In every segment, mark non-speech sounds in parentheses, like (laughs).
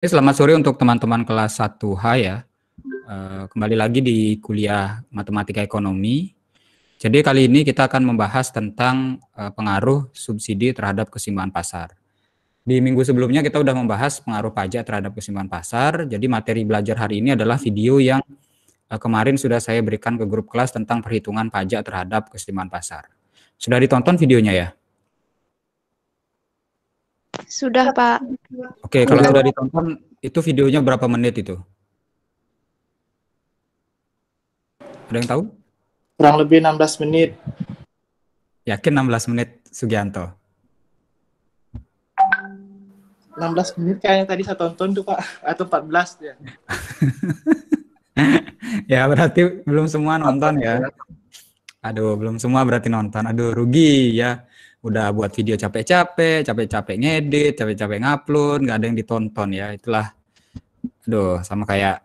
Selamat sore untuk teman-teman kelas 1H ya. Eh, kembali lagi di kuliah Matematika Ekonomi. Jadi kali ini kita akan membahas tentang eh, pengaruh subsidi terhadap kesimbangan pasar. Di minggu sebelumnya kita sudah membahas pengaruh pajak terhadap kesimbangan pasar. Jadi materi belajar hari ini adalah video yang eh, kemarin sudah saya berikan ke grup kelas tentang perhitungan pajak terhadap kesimbangan pasar. Sudah ditonton videonya ya? Sudah, Pak. Oke, okay, kalau sudah ditonton, itu videonya berapa menit itu? Ada yang tahu? Kurang lebih 16 menit. Yakin 16 menit, Sugianto? 16 menit kayaknya tadi saya tonton tuh, Pak. Atau 14 ya. (laughs) ya, berarti belum semua nonton ya. Aduh, belum semua berarti nonton. Aduh, rugi ya udah buat video capek-capek, capek-capek ngedit, capek-capek ngupload, nggak ada yang ditonton ya. Itulah, aduh, sama kayak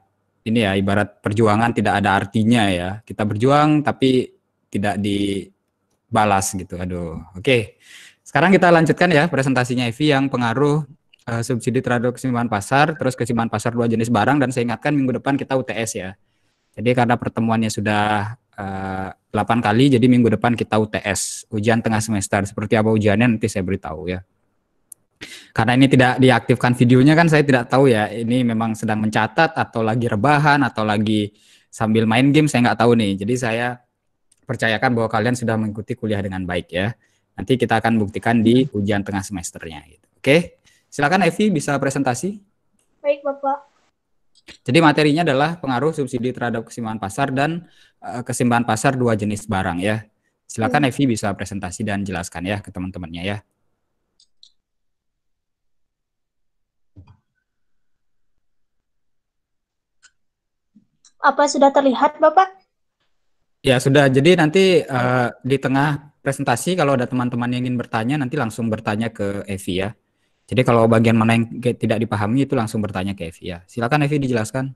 ini ya ibarat perjuangan tidak ada artinya ya. Kita berjuang tapi tidak dibalas gitu. Aduh, oke. Sekarang kita lanjutkan ya presentasinya Evi yang pengaruh uh, subsidi terhadap kesimpangan pasar, terus kesimpangan pasar dua jenis barang dan saya ingatkan minggu depan kita UTS ya. Jadi karena pertemuannya sudah uh, 8 kali jadi minggu depan kita UTS ujian tengah semester seperti apa ujiannya nanti saya beritahu ya karena ini tidak diaktifkan videonya kan saya tidak tahu ya ini memang sedang mencatat atau lagi rebahan atau lagi sambil main game saya nggak tahu nih jadi saya percayakan bahwa kalian sudah mengikuti kuliah dengan baik ya nanti kita akan buktikan di ujian tengah semesternya gitu. oke silakan Evi bisa presentasi baik bapak jadi materinya adalah pengaruh subsidi terhadap kesimbangan pasar dan uh, pasar dua jenis barang ya. Silakan hmm. Evi bisa presentasi dan jelaskan ya ke teman-temannya ya. Apa sudah terlihat Bapak? Ya sudah, jadi nanti uh, di tengah presentasi kalau ada teman-teman yang ingin bertanya nanti langsung bertanya ke Evi ya. Jadi kalau bagian mana yang tidak dipahami itu langsung bertanya ke Evi ya. Silakan Evi dijelaskan.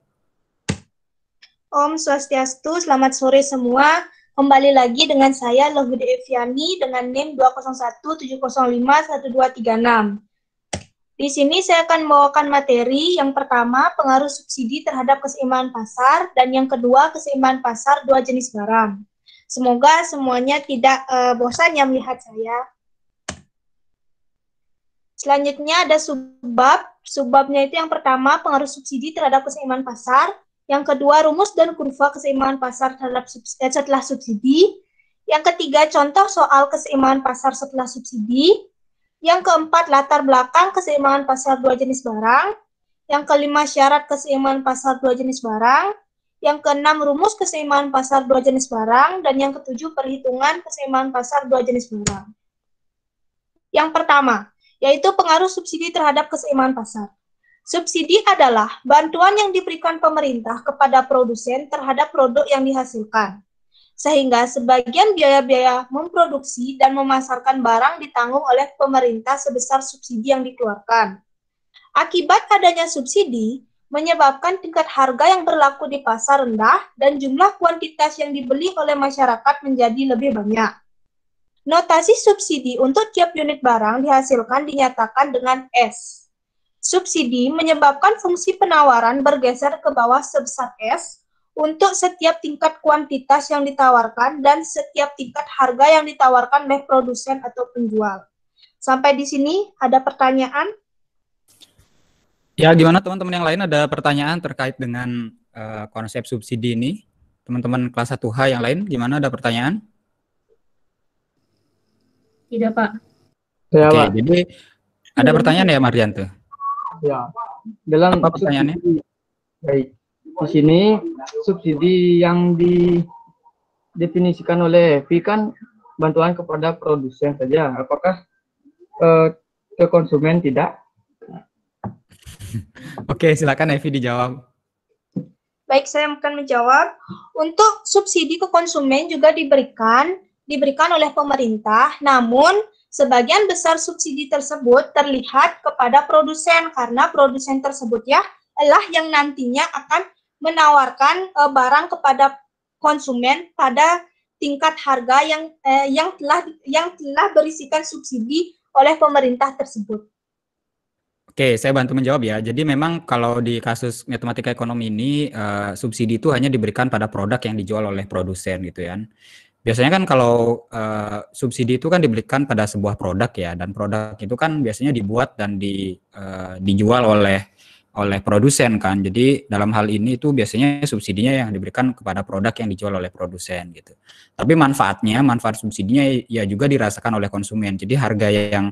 Om Swastiastu, selamat sore semua. Kembali lagi dengan saya Lohude Eviani dengan NIM 2017051236. Di sini saya akan membawakan materi yang pertama pengaruh subsidi terhadap keseimbangan pasar dan yang kedua keseimbangan pasar dua jenis barang. Semoga semuanya tidak uh, bosan yang melihat saya. Selanjutnya ada subbab. Subbabnya itu yang pertama pengaruh subsidi terhadap keseimbangan pasar. Yang kedua rumus dan kurva keseimbangan pasar terhadap subsidi, eh, setelah subsidi. Yang ketiga contoh soal keseimbangan pasar setelah subsidi. Yang keempat latar belakang keseimbangan pasar dua jenis barang. Yang kelima syarat keseimbangan pasar dua jenis barang. Yang keenam rumus keseimbangan pasar dua jenis barang. Dan yang ketujuh perhitungan keseimbangan pasar dua jenis barang. Yang pertama, yaitu pengaruh subsidi terhadap keseimbangan pasar. Subsidi adalah bantuan yang diberikan pemerintah kepada produsen terhadap produk yang dihasilkan, sehingga sebagian biaya-biaya memproduksi dan memasarkan barang ditanggung oleh pemerintah sebesar subsidi yang dikeluarkan. Akibat adanya subsidi, menyebabkan tingkat harga yang berlaku di pasar rendah dan jumlah kuantitas yang dibeli oleh masyarakat menjadi lebih banyak. Notasi subsidi untuk tiap unit barang dihasilkan dinyatakan dengan S. Subsidi menyebabkan fungsi penawaran bergeser ke bawah sebesar S untuk setiap tingkat kuantitas yang ditawarkan dan setiap tingkat harga yang ditawarkan oleh produsen atau penjual. Sampai di sini ada pertanyaan? Ya, gimana teman-teman yang lain ada pertanyaan terkait dengan uh, konsep subsidi ini? Teman-teman kelas 1H yang lain, gimana ada pertanyaan? Tidak, Pak. Ya, Oke, Pak. jadi ada pertanyaan ya, Marianto? Ya. Dalam Apa pertanyaannya? Subsidi, baik. Di sini subsidi yang didefinisikan oleh EFI kan bantuan kepada produsen saja. Apakah eh, ke konsumen tidak? (laughs) Oke, silakan Evi dijawab. Baik, saya akan menjawab. Untuk subsidi ke konsumen juga diberikan diberikan oleh pemerintah, namun sebagian besar subsidi tersebut terlihat kepada produsen karena produsen tersebut ya lah yang nantinya akan menawarkan e, barang kepada konsumen pada tingkat harga yang e, yang telah yang telah berisikan subsidi oleh pemerintah tersebut. Oke, saya bantu menjawab ya. Jadi memang kalau di kasus matematika ekonomi ini uh, subsidi itu hanya diberikan pada produk yang dijual oleh produsen gitu ya biasanya kan kalau uh, subsidi itu kan diberikan pada sebuah produk ya dan produk itu kan biasanya dibuat dan di uh, dijual oleh oleh produsen kan. Jadi dalam hal ini itu biasanya subsidinya yang diberikan kepada produk yang dijual oleh produsen gitu. Tapi manfaatnya, manfaat subsidinya ya juga dirasakan oleh konsumen. Jadi harga yang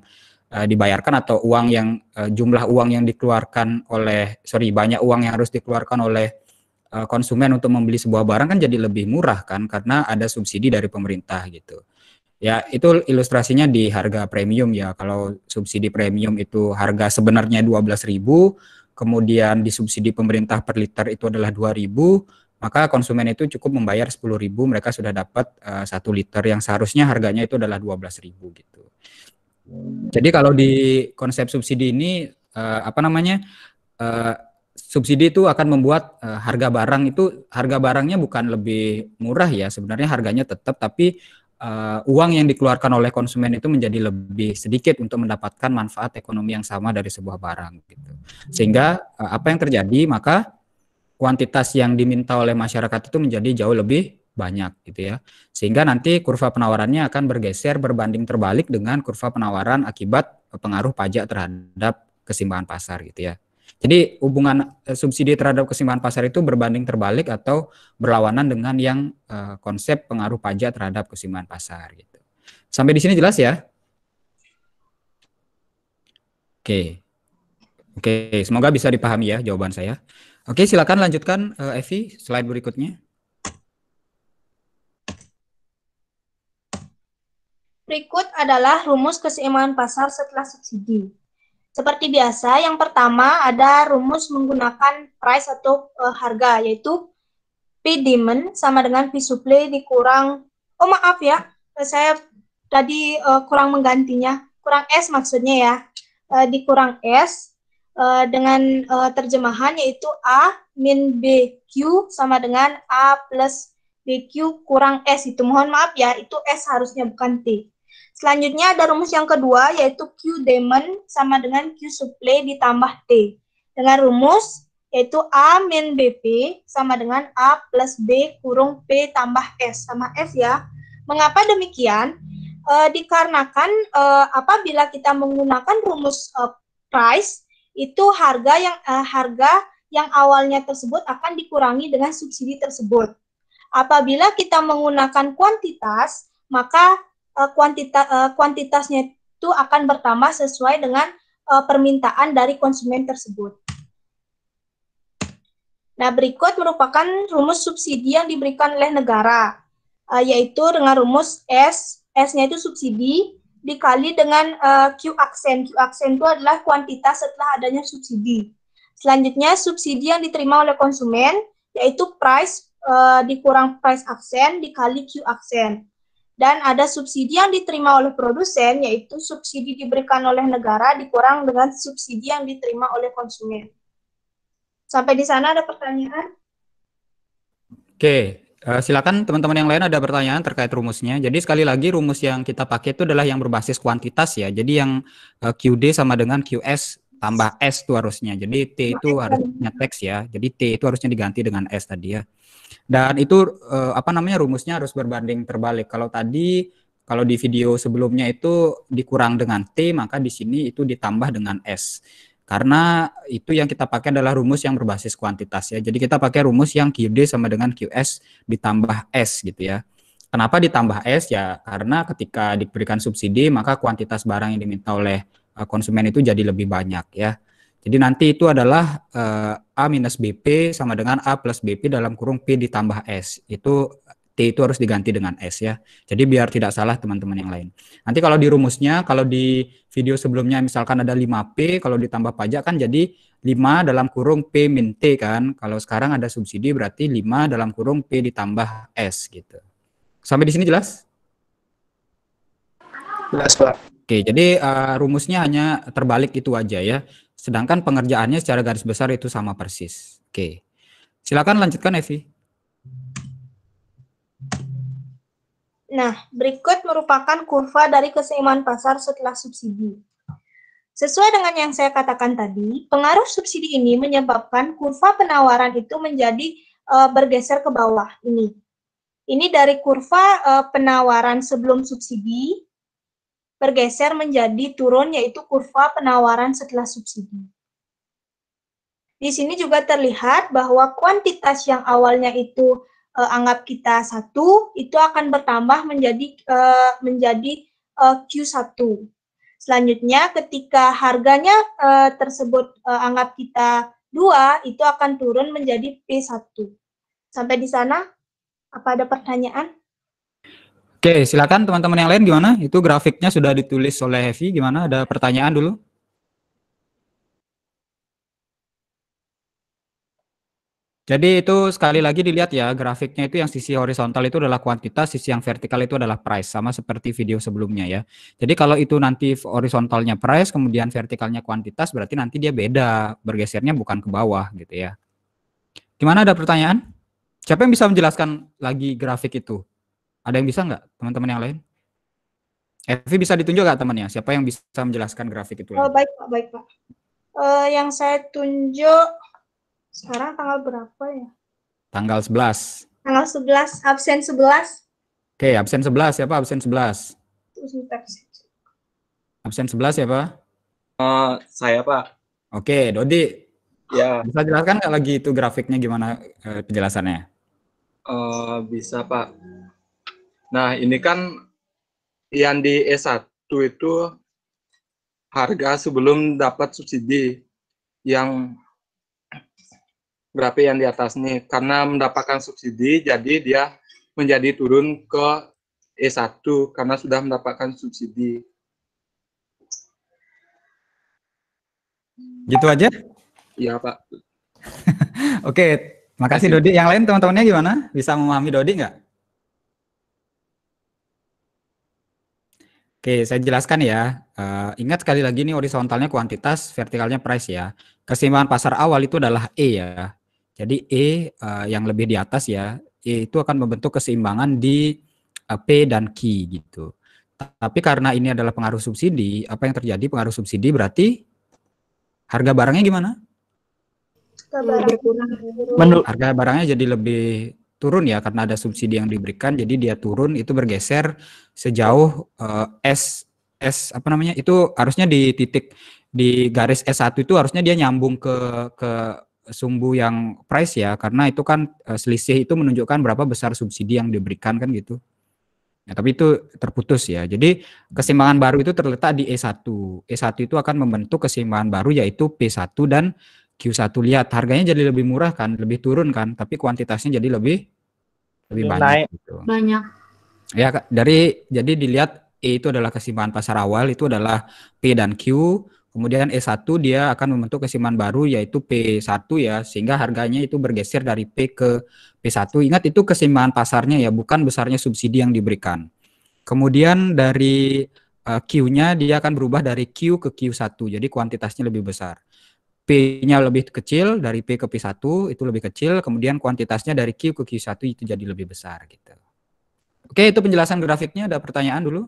uh, dibayarkan atau uang yang uh, jumlah uang yang dikeluarkan oleh sorry banyak uang yang harus dikeluarkan oleh Eh, konsumen untuk membeli sebuah barang kan jadi lebih murah kan karena ada subsidi dari pemerintah gitu. Ya, itu ilustrasinya di harga premium ya. Kalau subsidi premium itu harga sebenarnya 12.000, kemudian di subsidi pemerintah per liter itu adalah 2.000, maka konsumen itu cukup membayar 10.000 mereka sudah dapat eh, satu uh, liter yang seharusnya harganya itu adalah 12.000 gitu. Jadi kalau di konsep subsidi ini uh, apa namanya? Uh, subsidi itu akan membuat uh, harga barang itu harga barangnya bukan lebih murah ya sebenarnya harganya tetap tapi uh, uang yang dikeluarkan oleh konsumen itu menjadi lebih sedikit untuk mendapatkan manfaat ekonomi yang sama dari sebuah barang gitu sehingga uh, apa yang terjadi maka kuantitas yang diminta oleh masyarakat itu menjadi jauh lebih banyak gitu ya sehingga nanti kurva penawarannya akan bergeser berbanding terbalik dengan kurva penawaran akibat pengaruh pajak terhadap kesimbangan pasar gitu ya jadi hubungan eh, subsidi terhadap keseimbangan pasar itu berbanding terbalik atau berlawanan dengan yang eh, konsep pengaruh pajak terhadap keseimbangan pasar gitu. Sampai di sini jelas ya? Oke. Oke, semoga bisa dipahami ya jawaban saya. Oke, silakan lanjutkan eh, Evi slide berikutnya. Berikut adalah rumus keseimbangan pasar setelah subsidi. Seperti biasa, yang pertama ada rumus menggunakan price atau uh, harga, yaitu P demand sama dengan P supply dikurang, oh maaf ya, eh, saya tadi uh, kurang menggantinya, kurang S maksudnya ya, uh, dikurang S uh, dengan uh, terjemahan yaitu A min Q sama dengan A plus BQ kurang S itu. Mohon maaf ya, itu S harusnya bukan T. Selanjutnya ada rumus yang kedua yaitu Q demand sama dengan Q supply ditambah T. Dengan rumus yaitu A min BP sama dengan A plus B kurung P tambah S sama s ya. Mengapa demikian? E, dikarenakan e, apabila kita menggunakan rumus e, price itu harga yang e, harga yang awalnya tersebut akan dikurangi dengan subsidi tersebut. Apabila kita menggunakan kuantitas, maka Eh, kuantita, uh, kuantitasnya itu akan bertambah sesuai dengan uh, permintaan dari konsumen tersebut. Nah, berikut merupakan rumus subsidi yang diberikan oleh negara, uh, yaitu dengan rumus S, S-nya itu subsidi, dikali dengan uh, Q aksen. Q aksen itu adalah kuantitas setelah adanya subsidi. Selanjutnya, subsidi yang diterima oleh konsumen, yaitu price uh, dikurang price aksen dikali Q aksen dan ada subsidi yang diterima oleh produsen, yaitu subsidi diberikan oleh negara dikurang dengan subsidi yang diterima oleh konsumen. Sampai di sana ada pertanyaan? Oke, uh, silakan teman-teman yang lain ada pertanyaan terkait rumusnya. Jadi sekali lagi rumus yang kita pakai itu adalah yang berbasis kuantitas ya. Jadi yang uh, eh, QD sama dengan QS tambah S itu harusnya. Jadi T itu harusnya teks ya. Jadi T itu harusnya diganti dengan S tadi ya. Dan itu eh, apa namanya rumusnya harus berbanding terbalik. Kalau tadi kalau di video sebelumnya itu dikurang dengan T, maka di sini itu ditambah dengan S. Karena itu yang kita pakai adalah rumus yang berbasis kuantitas ya. Jadi kita pakai rumus yang QD sama dengan QS ditambah S gitu ya. Kenapa ditambah S? Ya karena ketika diberikan subsidi, maka kuantitas barang yang diminta oleh Eh, konsumen itu jadi lebih banyak ya. Jadi nanti itu adalah uh, A minus BP sama dengan A plus BP dalam kurung P ditambah S. Itu T itu harus diganti dengan S ya. Jadi biar tidak salah teman-teman yang lain. Nanti kalau di rumusnya, kalau di video sebelumnya misalkan ada 5P, kalau ditambah pajak kan jadi 5 dalam kurung P min T kan. Kalau sekarang ada subsidi berarti 5 dalam kurung P ditambah S gitu. Sampai di sini jelas? Jelas Pak. Oke, jadi uh, rumusnya hanya terbalik itu aja ya. Sedangkan pengerjaannya secara garis besar itu sama persis. Oke. Silakan lanjutkan Evi. Nah, berikut merupakan kurva dari keseimbangan pasar setelah subsidi. Sesuai dengan yang saya katakan tadi, pengaruh subsidi ini menyebabkan kurva penawaran itu menjadi uh, bergeser ke bawah ini. Ini dari kurva uh, penawaran sebelum subsidi bergeser menjadi turun yaitu kurva penawaran setelah subsidi. Di sini juga terlihat bahwa kuantitas yang awalnya itu eh, anggap kita satu itu akan bertambah menjadi eh, menjadi eh, Q1. Selanjutnya ketika harganya eh, tersebut eh, anggap kita dua itu akan turun menjadi P1. Sampai di sana apa ada pertanyaan? Oke, silakan teman-teman yang lain gimana? Itu grafiknya sudah ditulis oleh Heavy, gimana? Ada pertanyaan dulu? Jadi itu sekali lagi dilihat ya, grafiknya itu yang sisi horizontal itu adalah kuantitas, sisi yang vertikal itu adalah price, sama seperti video sebelumnya ya. Jadi kalau itu nanti horizontalnya price, kemudian vertikalnya kuantitas, berarti nanti dia beda, bergesernya bukan ke bawah gitu ya. Gimana ada pertanyaan? Siapa yang bisa menjelaskan lagi grafik itu? Ada yang bisa nggak teman-teman yang lain? Evi bisa ditunjuk nggak temannya? Siapa yang bisa menjelaskan grafik itu? Oh, baik pak, baik pak. Uh, yang saya tunjuk sekarang tanggal berapa ya? Tanggal 11. Tanggal 11, absen 11. Oke, okay, absen 11 siapa ya, absen 11? Absen 11 siapa? Uh, saya pak. Oke, okay, Dodi. Ya. Bisa jelaskan nggak lagi itu grafiknya gimana uh, penjelasannya? Uh, bisa pak. Nah, ini kan yang di e S1 itu harga sebelum dapat subsidi yang berapa yang di atas nih. Karena mendapatkan subsidi, jadi dia menjadi turun ke E1 karena sudah mendapatkan subsidi. Gitu aja? Iya, Pak. (laughs) Oke, okay. makasih Dodi. Yang lain teman-temannya gimana? Bisa memahami Dodi nggak? Oke, saya jelaskan ya. Uh, ingat sekali lagi ini horizontalnya kuantitas, vertikalnya price ya. Keseimbangan pasar awal itu adalah E ya. Jadi E uh, yang lebih di atas ya, E itu akan membentuk keseimbangan di uh, P dan Q gitu. Tapi karena ini adalah pengaruh subsidi, apa yang terjadi pengaruh subsidi berarti harga barangnya gimana? Harga barangnya jadi lebih turun ya karena ada subsidi yang diberikan jadi dia turun itu bergeser sejauh uh, S S apa namanya itu harusnya di titik di garis S1 itu harusnya dia nyambung ke ke sumbu yang price ya karena itu kan eh, selisih itu menunjukkan berapa besar subsidi yang diberikan kan gitu. Ya, tapi itu terputus ya. Jadi keseimbangan baru itu terletak di E1. E1 itu akan membentuk keseimbangan baru yaitu P1 dan Q1 lihat harganya jadi lebih murah kan, lebih turun kan, tapi kuantitasnya jadi lebih lebih Naik. banyak gitu. Banyak. Ya dari jadi dilihat E itu adalah kesimpangan pasar awal itu adalah P dan Q, kemudian E1 dia akan membentuk kesimpangan baru yaitu P1 ya sehingga harganya itu bergeser dari P ke P1. Ingat itu kesimpangan pasarnya ya, bukan besarnya subsidi yang diberikan. Kemudian dari eh, Q-nya dia akan berubah dari Q ke Q1. Jadi kuantitasnya lebih besar. P-nya lebih kecil dari P ke P1 itu lebih kecil, kemudian kuantitasnya dari Q ke Q1 itu jadi lebih besar gitu. Oke, itu penjelasan grafiknya. Ada pertanyaan dulu?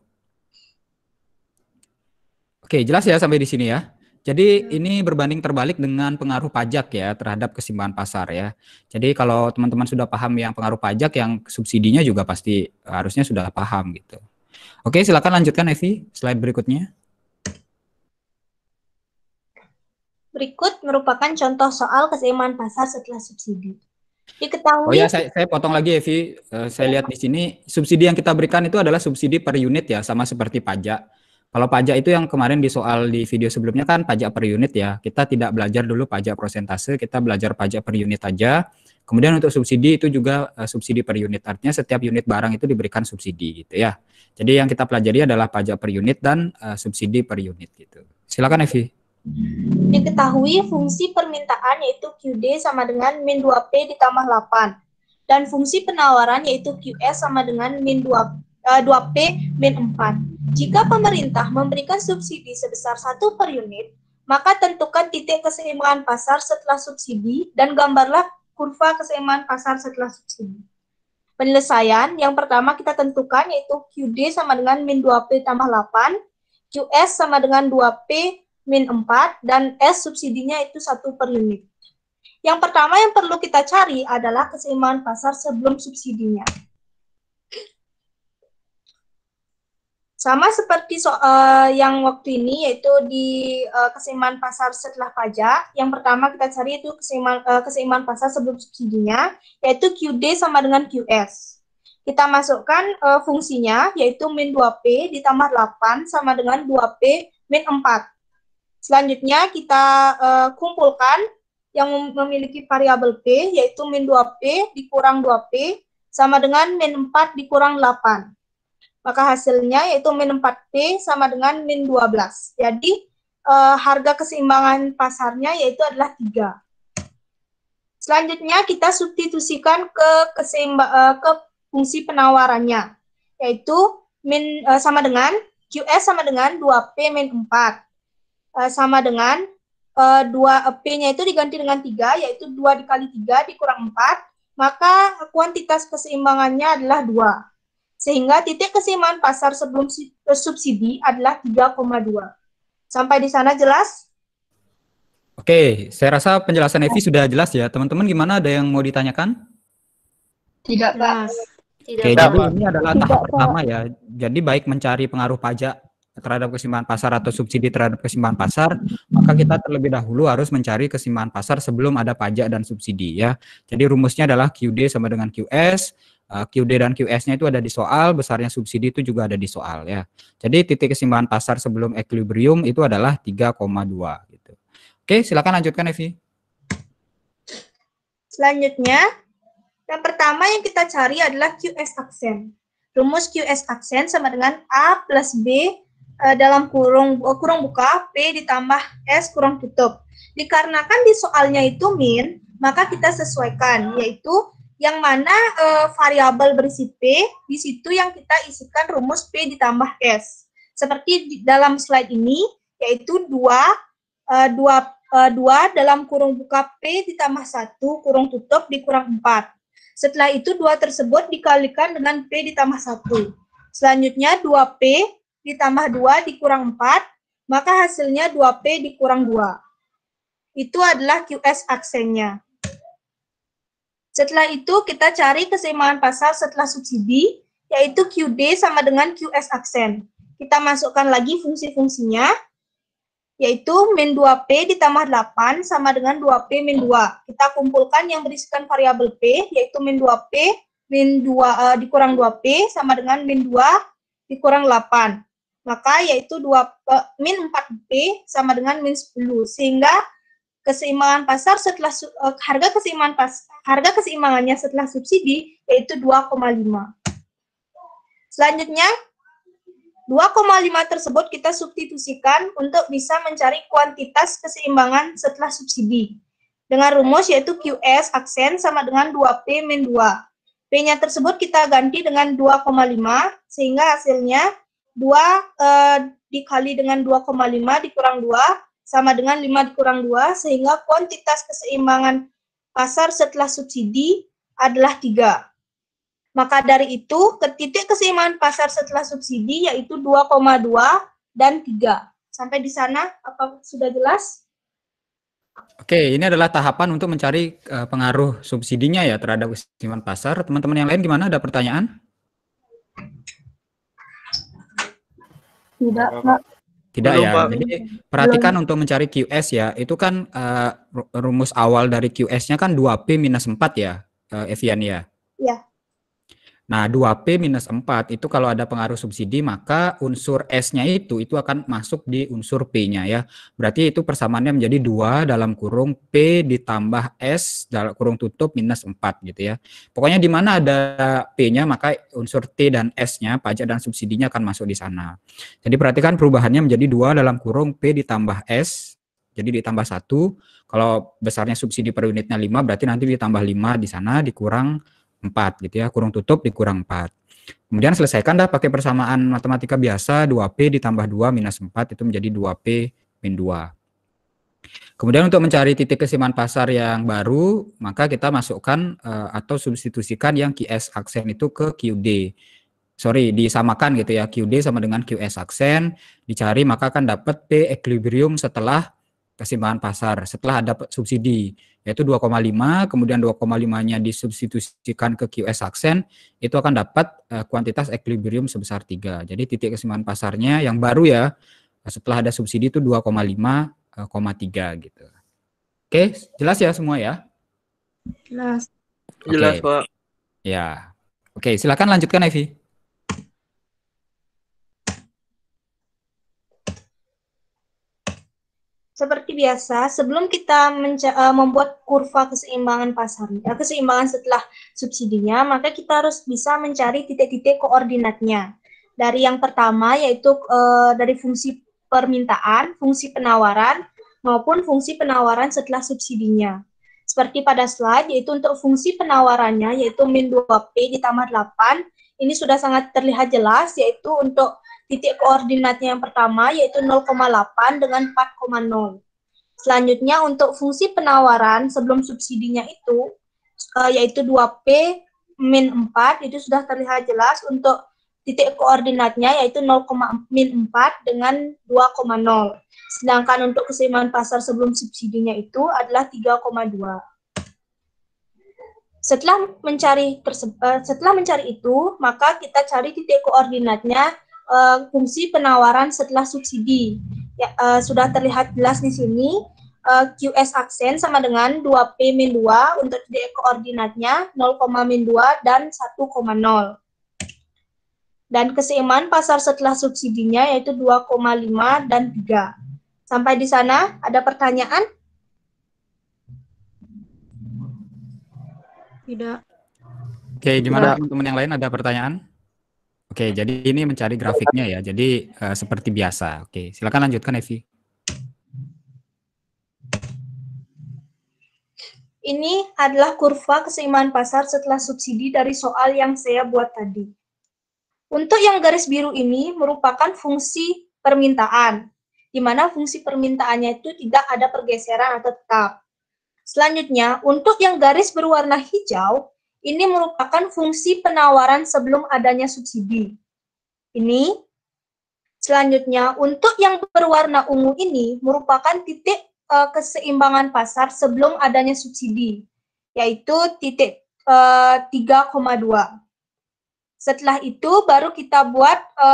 Oke, jelas ya sampai di sini ya. Jadi iya. ini berbanding terbalik dengan pengaruh pajak ya terhadap kesimbangan pasar ya. Jadi kalau teman-teman sudah paham yang pengaruh pajak, yang subsidinya juga pasti harusnya sudah paham gitu. Oke, silakan lanjutkan Evi, slide berikutnya. Berikut merupakan contoh soal keseimbangan pasar setelah subsidi. Diketahui. Oh ya, saya, saya potong lagi Evi. Uh, saya ya. lihat di sini subsidi yang kita berikan itu adalah subsidi per unit ya, sama seperti pajak. Kalau pajak itu yang kemarin di soal di video sebelumnya kan pajak per unit ya. Kita tidak belajar dulu pajak prosentase, kita belajar pajak per unit aja. Kemudian untuk subsidi itu juga uh, subsidi per unit. Artinya setiap unit barang itu diberikan subsidi gitu ya. Jadi yang kita pelajari adalah pajak per unit dan uh, subsidi per unit gitu. Silakan Evi. Diketahui fungsi permintaan yaitu QD sama dengan min 2P ditambah 8. Dan fungsi penawaran yaitu QS sama dengan min 2, uh, 2P min 4. Jika pemerintah memberikan subsidi sebesar 1 per unit, maka tentukan titik keseimbangan pasar setelah subsidi dan gambarlah kurva keseimbangan pasar setelah subsidi. Penyelesaian yang pertama kita tentukan yaitu QD sama dengan min 2P tambah 8, QS sama dengan 2P min 4, dan S subsidinya itu satu per unit. Yang pertama yang perlu kita cari adalah keseimbangan pasar sebelum subsidinya. Sama seperti so, uh, yang waktu ini yaitu di uh, keseimbangan pasar setelah pajak. Yang pertama kita cari itu keseimbangan uh, keseimbangan pasar sebelum subsidinya yaitu QD sama dengan QS. Kita masukkan uh, fungsinya yaitu min 2P ditambah 8 sama dengan 2P min 4. Selanjutnya kita uh, kumpulkan yang memiliki variabel P yaitu min 2P dikurang 2P sama dengan min 4 dikurang 8. Maka hasilnya yaitu min 4P sama dengan min 12. Jadi uh, harga keseimbangan pasarnya yaitu adalah 3. Selanjutnya kita substitusikan ke keseimba, uh, ke fungsi penawarannya yaitu min uh, sama dengan QS sama dengan 2P min 4 Eh, sama dengan uh, eh, 2 P-nya itu diganti dengan 3, yaitu 2 dikali 3 dikurang 4, maka kuantitas keseimbangannya adalah 2. Sehingga titik keseimbangan pasar sebelum eh, subsidi adalah 3,2. Sampai di sana jelas? Oke, saya rasa penjelasan Evi sudah jelas ya. Teman-teman gimana ada yang mau ditanyakan? Tidak, Pak. Tidak, Oke, tidak, jadi ini adalah tahap Tidak, pertama ya. Jadi baik mencari pengaruh pajak terhadap kesimpangan pasar atau subsidi terhadap kesimpangan pasar, maka kita terlebih dahulu harus mencari kesimpangan pasar sebelum ada pajak dan subsidi ya. Jadi rumusnya adalah QD sama dengan QS, eh, QD dan QS-nya itu ada di soal, besarnya subsidi itu juga ada di soal ya. Jadi titik kesimpangan pasar sebelum equilibrium itu adalah 3,2 gitu. Oke, silakan lanjutkan Evi. Selanjutnya, yang pertama yang kita cari adalah QS aksen. Rumus QS aksen sama dengan A plus B Eh, dalam kurung eh, kurung buka P ditambah S kurung tutup. Dikarenakan di soalnya itu min, maka kita sesuaikan yaitu yang mana e, variabel berisi P, di situ yang kita isikan rumus P ditambah S. Seperti di dalam slide ini, yaitu 2, e, 2, e, 2 dalam kurung buka P ditambah 1, kurung tutup dikurang 4. Setelah itu, dua tersebut dikalikan dengan P ditambah 1. Selanjutnya, 2P ditambah 2 dikurang 4, maka hasilnya 2P dikurang 2. Itu adalah QS aksennya. Setelah itu kita cari keseimbangan pasal setelah subsidi, yaitu QD sama dengan QS aksen. Kita masukkan lagi fungsi-fungsinya, yaitu min 2P ditambah 8 sama dengan 2P min 2. Kita kumpulkan yang berisikan variabel P, yaitu min 2P min 2 uh, eh, dikurang 2P sama dengan min 2 dikurang 8. Maka yaitu 2 eh, min 4B sama dengan min 10 sehingga keseimbangan pasar setelah uh, harga keseimbangan pas harga keseimbangannya setelah subsidi yaitu 2,5. Selanjutnya 2,5 tersebut kita substitusikan untuk bisa mencari kuantitas keseimbangan setelah subsidi dengan rumus yaitu QS aksen sama dengan 2P min 2. P-nya tersebut kita ganti dengan 2,5 sehingga hasilnya 2 eh, dikali dengan 2,5 dikurang 2 sama dengan 5 dikurang 2 sehingga kuantitas keseimbangan pasar setelah subsidi adalah 3. Maka dari itu, ke titik keseimbangan pasar setelah subsidi yaitu 2,2 dan 3. Sampai di sana apa sudah jelas? Oke, ini adalah tahapan untuk mencari eh, pengaruh subsidinya ya terhadap keseimbangan pasar. Teman-teman yang lain gimana ada pertanyaan? Tidak, Pak. Tidak Belum, ya. Pak. Jadi perhatikan Belum. untuk mencari QS ya. Itu kan uh, rumus awal dari QS-nya kan 2P minus 4 ya, uh, Evian ya. Iya. Nah, 2P minus 4 itu kalau ada pengaruh subsidi maka unsur S-nya itu itu akan masuk di unsur P-nya ya. Berarti itu persamaannya menjadi 2 dalam kurung P ditambah S dalam kurung tutup minus 4 gitu ya. Pokoknya di mana ada P-nya maka unsur T dan S-nya pajak dan subsidinya akan masuk di sana. Jadi perhatikan perubahannya menjadi 2 dalam kurung P ditambah S jadi ditambah satu kalau besarnya subsidi per unitnya 5 berarti nanti ditambah 5 di sana dikurang 4 gitu ya, kurung tutup dikurang 4. Kemudian selesaikan dah pakai persamaan matematika biasa 2P ditambah 2 minus 4 itu menjadi 2P min 2. Kemudian untuk mencari titik kesimpangan pasar yang baru, maka kita masukkan uh, atau substitusikan yang QS aksen itu ke QD. Sorry, disamakan gitu ya, QD sama dengan QS aksen, dicari maka akan dapat P equilibrium setelah keseimbangan pasar setelah ada subsidi yaitu 2,5 kemudian 2,5-nya disubstitusikan ke QS aksen itu akan dapat uh, kuantitas equilibrium sebesar 3. Jadi titik keseimbangan pasarnya yang baru ya setelah ada subsidi itu eh, tiga gitu. Oke, jelas ya semua ya? Jelas. Okay. Jelas, Pak. Ya. Oke, silakan lanjutkan Evi. Seperti biasa, sebelum kita eh, membuat kurva keseimbangan pasar, eh, keseimbangan setelah subsidinya, maka kita harus bisa mencari titik-titik koordinatnya. Dari yang pertama yaitu e, dari fungsi permintaan, fungsi penawaran, maupun fungsi penawaran setelah subsidinya. Seperti pada slide, yaitu untuk fungsi penawarannya, yaitu min 2P ditambah 8, ini sudah sangat terlihat jelas, yaitu untuk titik koordinatnya yang pertama yaitu 0,8 dengan 4,0. Selanjutnya untuk fungsi penawaran sebelum subsidinya itu eh, yaitu 2P min 4 itu sudah terlihat jelas untuk titik koordinatnya yaitu 0, min 4 dengan 2,0. Sedangkan untuk keseimbangan pasar sebelum subsidinya itu adalah 3,2. Setelah mencari eh, setelah mencari itu, maka kita cari titik koordinatnya uh, fungsi penawaran setelah subsidi. Ya, uh, sudah terlihat jelas di sini uh, eh, QS aksen sama dengan 2P min 2 untuk D koordinatnya 0,2 dan 1,0. Dan keseimbangan pasar setelah subsidinya yaitu 2,5 dan 3. Sampai di sana ada pertanyaan? Tidak. Oke, gimana teman-teman yang lain ada pertanyaan? Oke, jadi ini mencari grafiknya ya. Jadi uh, seperti biasa. Oke, silakan lanjutkan Evi. Ini adalah kurva keseimbangan pasar setelah subsidi dari soal yang saya buat tadi. Untuk yang garis biru ini merupakan fungsi permintaan, di mana fungsi permintaannya itu tidak ada pergeseran atau tetap. Selanjutnya, untuk yang garis berwarna hijau, ini merupakan fungsi penawaran sebelum adanya subsidi. Ini selanjutnya untuk yang berwarna ungu ini merupakan titik e, keseimbangan pasar sebelum adanya subsidi, yaitu titik e, eh, 3,2. Setelah itu baru kita buat e,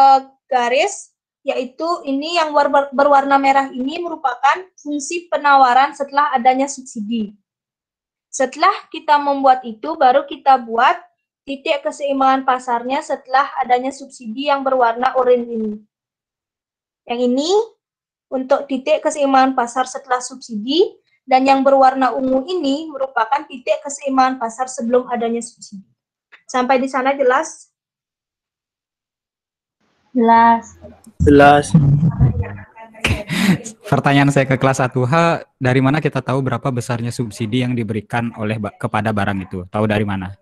garis, yaitu ini yang berwarna merah ini merupakan fungsi penawaran setelah adanya subsidi. Setelah kita membuat itu, baru kita buat titik keseimbangan pasarnya setelah adanya subsidi yang berwarna orange ini. Yang ini untuk titik keseimbangan pasar setelah subsidi, dan yang berwarna ungu ini merupakan titik keseimbangan pasar sebelum adanya subsidi. Sampai di sana jelas? Jelas. Jelas. Pertanyaan saya ke kelas 1H, dari mana kita tahu berapa besarnya subsidi yang diberikan oleh kepada barang itu? Tahu dari mana?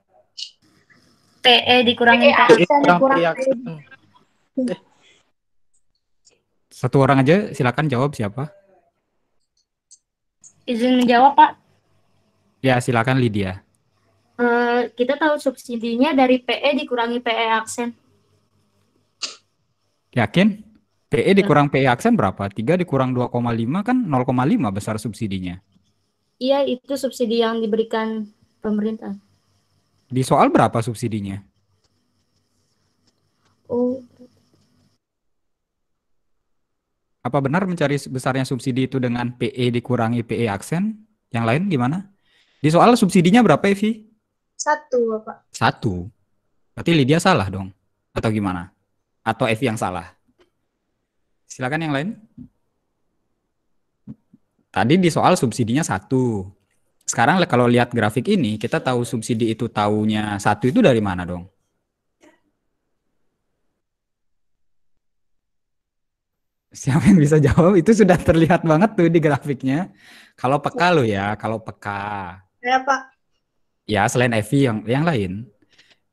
PE dikurangi PE e e dikurangi. Satu orang aja silakan jawab siapa? Izin menjawab, Pak. Ya, silakan Lydia. Uh, kita tahu subsidinya dari PE dikurangi PE aksen. Yakin? PE iya. dikurang PE aksen berapa? 3 dikurang 2,5 kan 0,5 besar subsidinya. Iya, itu subsidi yang diberikan pemerintah. Di soal berapa subsidinya? Oh. Apa benar mencari besarnya subsidi itu dengan PE dikurangi PE aksen? Yang lain gimana? Di soal subsidinya berapa, Evi? Satu, Bapak. Satu? Berarti Lydia salah dong? Atau gimana? Atau Evi yang salah? Silakan yang lain. Tadi di soal subsidinya satu. Sekarang kalau lihat grafik ini, kita tahu subsidi itu tahunya satu itu dari mana dong? Siapa yang bisa jawab? Itu sudah terlihat banget tuh di grafiknya. Kalau peka lo ya, kalau peka. Ya Pak. Ya selain Evi yang yang lain.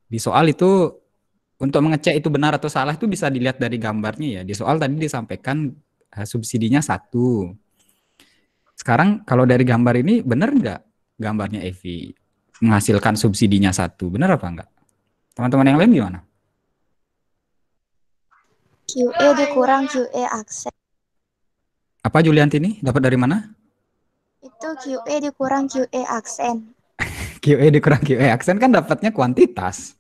Di soal itu untuk mengecek itu benar atau salah itu bisa dilihat dari gambarnya ya. Di soal tadi disampaikan uh, subsidinya satu. Sekarang kalau dari gambar ini benar nggak gambarnya Evi menghasilkan subsidinya satu? Benar apa enggak? Teman-teman yang lain gimana? QE dikurang QE akses. Apa Julianti ini? Dapat dari mana? Itu QE dikurang QE aksen. (laughs) QE dikurang QE aksen kan dapatnya kuantitas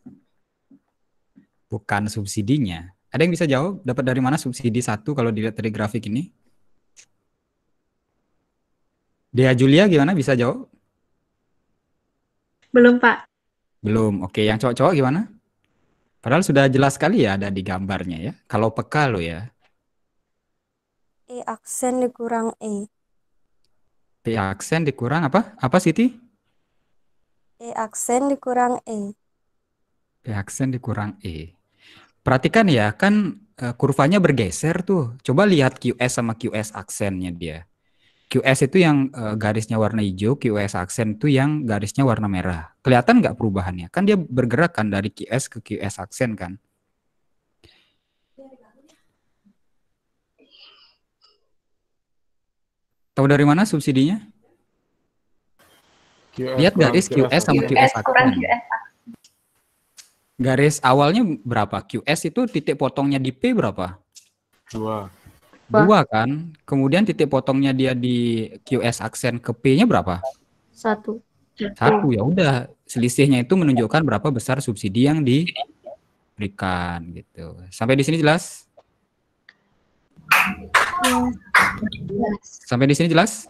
bukan subsidinya. Ada yang bisa jawab dapat dari mana subsidi satu kalau dilihat dari grafik ini? dia Julia gimana bisa jawab? Belum, Pak. Belum. Oke, yang cowok-cowok gimana? Padahal sudah jelas sekali ya ada di gambarnya ya. Kalau peka lo ya. e aksen dikurang E. P aksen dikurang apa? Apa Siti? e aksen dikurang E. P aksen dikurang E. Perhatikan ya, kan kurvanya bergeser tuh. Coba lihat QS sama QS aksennya dia. QS itu yang garisnya warna hijau, QS aksen itu yang garisnya warna merah. Kelihatan nggak perubahannya? Kan dia bergerak kan dari QS ke QS aksen kan? Tahu dari mana subsidinya? QS Lihat garis QS, sama QS aksen. Garis awalnya berapa? QS itu titik potongnya di P berapa? Dua. Dua kan? Kemudian titik potongnya dia di QS aksen ke P-nya berapa? Satu. Satu ya udah. Selisihnya itu menunjukkan berapa besar subsidi yang diberikan gitu. Sampai di sini jelas? Ya. Sampai di sini jelas?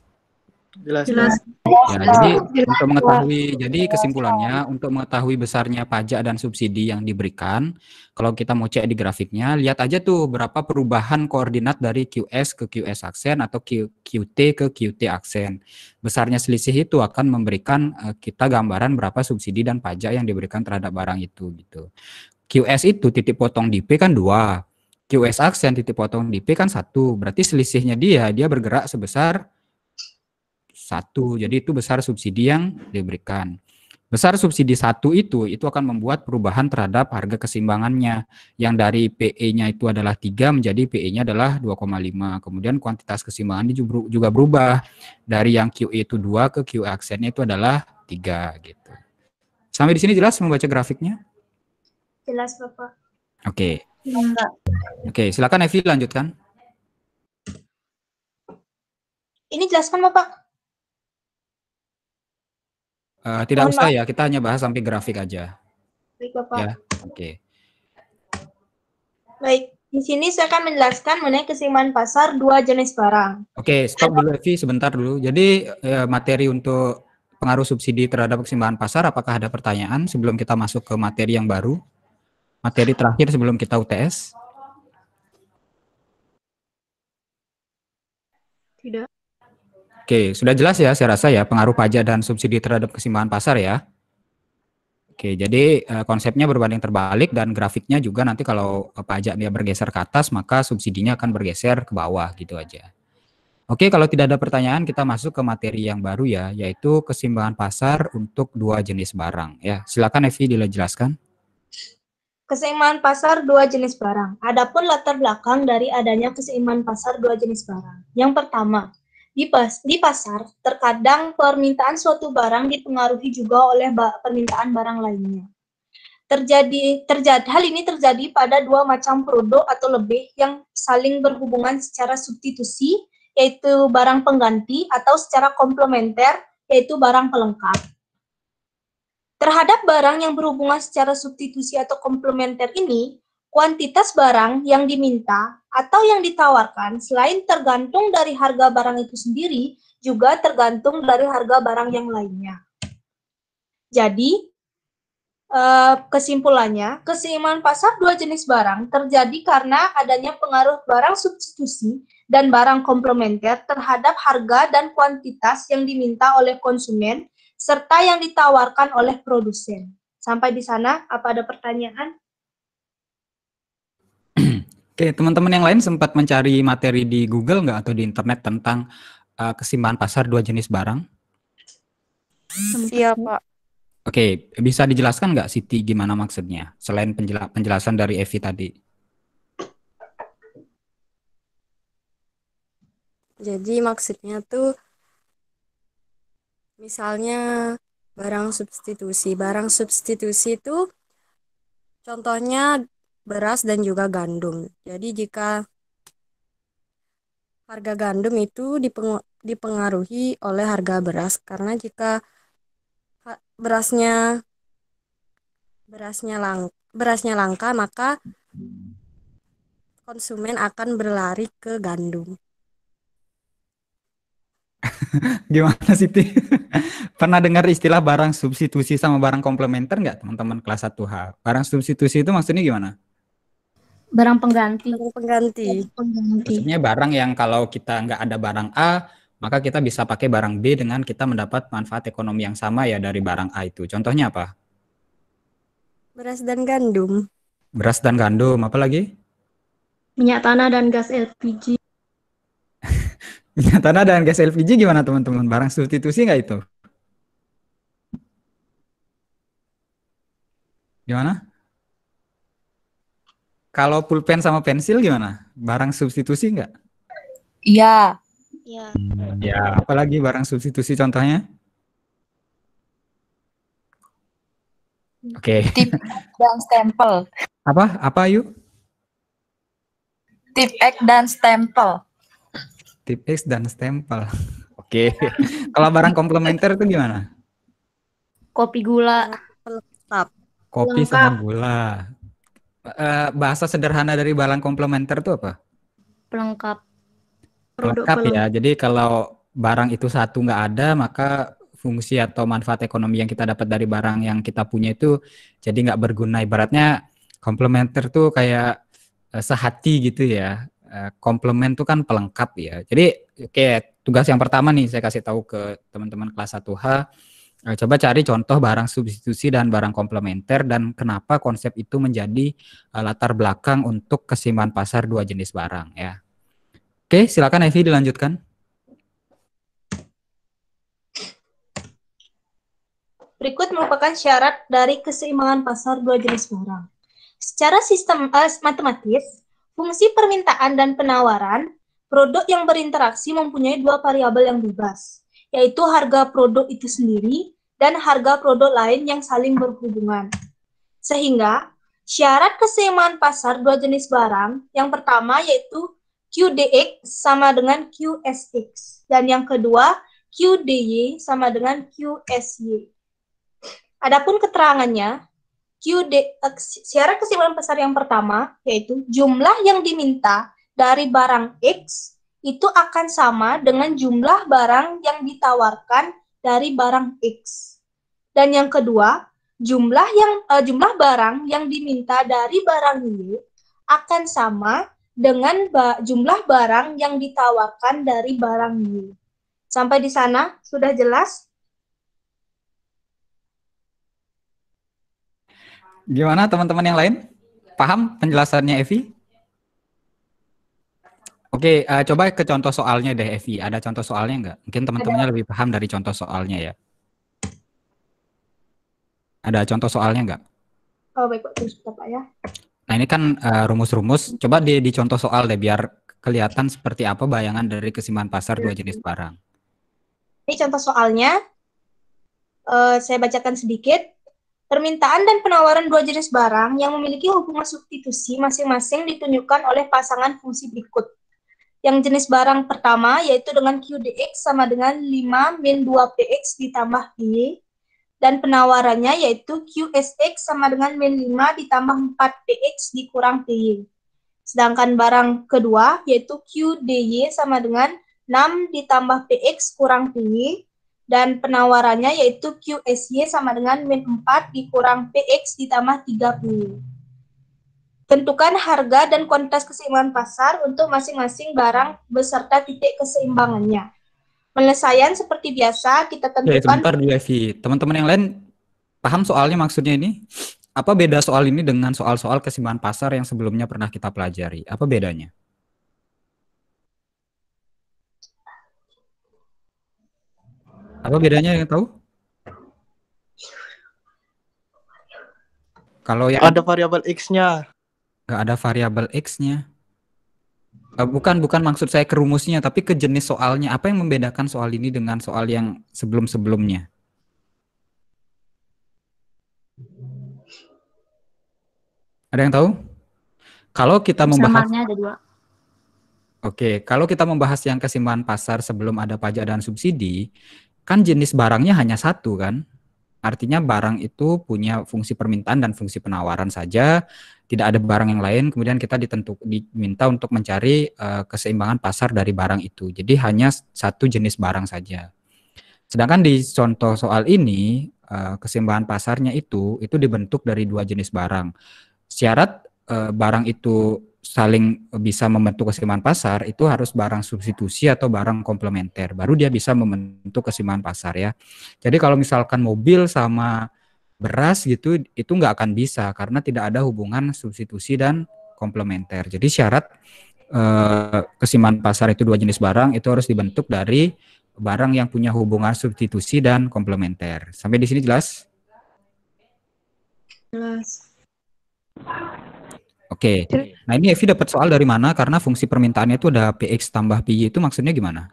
Jelas. Jelas. Ya, jadi Jelas. untuk mengetahui, jadi kesimpulannya untuk mengetahui besarnya pajak dan subsidi yang diberikan, kalau kita mau cek di grafiknya, lihat aja tuh berapa perubahan koordinat dari QS ke QS aksen atau Q, QT ke QT aksen. Besarnya selisih itu akan memberikan eh, kita gambaran berapa subsidi dan pajak yang diberikan terhadap barang itu gitu. QS itu titik potong di P kan dua, QS aksen titik potong di P kan satu. Berarti selisihnya dia dia bergerak sebesar satu. Jadi itu besar subsidi yang diberikan. Besar subsidi satu itu itu akan membuat perubahan terhadap harga keseimbangannya yang dari PE-nya itu adalah 3 menjadi PE-nya adalah 2,5. Kemudian kuantitas keseimbangan juga berubah dari yang QE itu 2 ke QE aksennya itu adalah 3 gitu. Sampai di sini jelas membaca grafiknya? Jelas, Bapak. Oke. Okay. Oke, okay, silakan Evi lanjutkan. Ini jelaskan, Bapak. Uh, tidak Mohon usah ya, kita hanya bahas sampai grafik aja. Baik, Bapak. Ya, oke. Okay. Baik, di sini saya akan menjelaskan mengenai keseimbangan pasar dua jenis barang. Oke, okay, stop dulu Evi, sebentar dulu. Jadi eh, materi untuk pengaruh subsidi terhadap keseimbangan pasar, apakah ada pertanyaan sebelum kita masuk ke materi yang baru? Materi terakhir sebelum kita UTS? Tidak. Oke, sudah jelas ya saya rasa ya pengaruh pajak dan subsidi terhadap kesimbangan pasar ya. Oke, jadi eh, konsepnya berbanding terbalik dan grafiknya juga nanti kalau eh, pajak dia bergeser ke atas maka subsidinya akan bergeser ke bawah gitu aja. Oke, kalau tidak ada pertanyaan kita masuk ke materi yang baru ya, yaitu kesimbangan pasar untuk dua jenis barang ya. Silakan Evi dijelaskan. Keseimbangan pasar dua jenis barang. Adapun latar belakang dari adanya keseimbangan pasar dua jenis barang. Yang pertama, di, pas, di pasar, terkadang permintaan suatu barang dipengaruhi juga oleh ba permintaan barang lainnya. Terjadi, terjadi hal ini terjadi pada dua macam produk atau lebih yang saling berhubungan secara substitusi, yaitu barang pengganti, atau secara komplementer, yaitu barang pelengkap. Terhadap barang yang berhubungan secara substitusi atau komplementer ini, kuantitas barang yang diminta atau yang ditawarkan selain tergantung dari harga barang itu sendiri, juga tergantung dari harga barang yang lainnya. Jadi, eh, kesimpulannya, keseimbangan pasar dua jenis barang terjadi karena adanya pengaruh barang substitusi dan barang komplementer terhadap harga dan kuantitas yang diminta oleh konsumen serta yang ditawarkan oleh produsen. Sampai di sana, apa ada pertanyaan? Oke, teman-teman yang lain sempat mencari materi di Google nggak atau di internet tentang uh, kesimpangan pasar dua jenis barang? Iya, Pak. Oke, bisa dijelaskan nggak Siti gimana maksudnya? Selain penjelasan dari Evi tadi. Jadi maksudnya tuh misalnya barang substitusi. Barang substitusi itu contohnya beras dan juga gandum. Jadi jika harga gandum itu dipengaruhi oleh harga beras karena jika berasnya berasnya lang berasnya langka maka konsumen akan berlari ke gandum. (laughs) Gimana Siti? (laughs) Pernah dengar istilah barang substitusi sama barang komplementer nggak teman-teman kelas 1H? Barang substitusi itu maksudnya gimana? barang pengganti. Barang pengganti. Maksudnya barang yang kalau kita nggak ada barang A, maka kita bisa pakai barang B dengan kita mendapat manfaat ekonomi yang sama ya dari barang A itu. Contohnya apa? Beras dan gandum. Beras dan gandum, apa lagi? Minyak tanah dan gas LPG. (laughs) Minyak tanah dan gas LPG gimana teman-teman? Barang substitusi nggak itu? Gimana? Kalau pulpen sama pensil gimana? Barang substitusi enggak? Iya. Iya. Ya, apalagi barang substitusi contohnya? Oke. Okay. Tip dan stempel. Apa? Apa yuk? Tip X dan stempel. Tip X dan stempel. Oke. Okay. Iya. Kalau barang komplementer itu gimana? Kopi gula. pelengkap. Kopi sama gula. Eh, bahasa sederhana dari barang komplementer itu apa? Pelengkap. Pelengkap ya. Jadi kalau barang itu satu nggak ada, maka fungsi atau manfaat ekonomi yang kita dapat dari barang yang kita punya itu jadi nggak berguna. Ibaratnya komplementer tuh kayak eh, sehati gitu ya. Eh, komplement tuh kan pelengkap ya. Jadi oke tugas yang pertama nih saya kasih tahu ke teman-teman kelas 1H Nah, coba cari contoh barang substitusi dan barang komplementer dan kenapa konsep itu menjadi uh, latar belakang untuk keseimbangan pasar dua jenis barang ya. Oke, silakan Evi dilanjutkan. Berikut merupakan syarat dari keseimbangan pasar dua jenis barang. Secara sistem uh, matematis, fungsi permintaan dan penawaran, produk yang berinteraksi mempunyai dua variabel yang bebas yaitu harga produk itu sendiri dan harga produk lain yang saling berhubungan. Sehingga, syarat keseimbangan pasar dua jenis barang, yang pertama yaitu QDX sama dengan QSX, dan yang kedua QDY sama dengan QSY. Adapun keterangannya, QDX, syarat keseimbangan pasar yang pertama yaitu jumlah yang diminta dari barang X itu akan sama dengan jumlah barang yang ditawarkan dari barang X. Dan yang kedua, jumlah yang uh, jumlah barang yang diminta dari barang Y akan sama dengan ba jumlah barang yang ditawarkan dari barang Y Sampai di sana sudah jelas? Gimana teman-teman yang lain? Paham penjelasannya Evi? Oke, uh, coba ke contoh soalnya deh, Evi. Ada contoh soalnya nggak? Mungkin teman-temannya lebih paham dari contoh soalnya ya. Ada contoh soalnya nggak? Oh, baik Pak. terus Pak ya. Nah, ini kan rumus eh, rumus-rumus. Coba di, di contoh soal deh, biar kelihatan seperti apa bayangan dari kesimpanan pasar dua jenis barang. Ini contoh soalnya. Uh, saya bacakan sedikit. Permintaan dan penawaran dua jenis barang yang memiliki hubungan substitusi masing-masing ditunjukkan oleh pasangan fungsi berikut yang jenis barang pertama yaitu dengan QDX sama dengan 5 min 2PX ditambah Y dan penawarannya yaitu QSX sama dengan min 5 ditambah 4PX dikurang PY. Sedangkan barang kedua yaitu QDY sama dengan 6 ditambah PX kurang PY dan penawarannya yaitu QSY sama dengan min 4 dikurang PX ditambah 3 PY. Tentukan harga dan kuantitas keseimbangan pasar untuk masing-masing barang beserta titik keseimbangannya. Penyelesaian seperti biasa kita ya, tentukan. Ya, sebentar dulu Evi. Teman-teman yang lain paham soalnya maksudnya ini? Apa beda soal ini dengan soal-soal keseimbangan pasar yang sebelumnya pernah kita pelajari? Apa bedanya? Apa bedanya yang tahu? Kalau yang ada variabel x-nya nggak ada variabel x-nya. Eh, bukan bukan maksud saya kerumusnya, tapi ke jenis soalnya. Apa yang membedakan soal ini dengan soal yang sebelum-sebelumnya? Ada yang tahu? Kalau kita membahas ada dua. Oke, kalau kita membahas yang kesimpangan pasar sebelum ada pajak dan subsidi, kan jenis barangnya hanya satu kan? Artinya barang itu punya fungsi permintaan dan fungsi penawaran saja, tidak ada barang yang lain. Kemudian kita ditentu diminta untuk mencari uh, keseimbangan pasar dari barang itu. Jadi hanya satu jenis barang saja. Sedangkan di contoh soal ini uh, keseimbangan pasarnya itu itu dibentuk dari dua jenis barang. Syarat uh, barang itu saling bisa membentuk keseimbangan pasar itu harus barang substitusi atau barang komplementer baru dia bisa membentuk keseimbangan pasar ya. Jadi kalau misalkan mobil sama beras gitu itu nggak akan bisa karena tidak ada hubungan substitusi dan komplementer. Jadi syarat eh, keseimbangan pasar itu dua jenis barang itu harus dibentuk dari barang yang punya hubungan substitusi dan komplementer. Sampai di sini jelas? Jelas. Oke. Okay. Nah ini Evi dapat soal dari mana? Karena fungsi permintaannya itu ada px tambah py itu maksudnya gimana?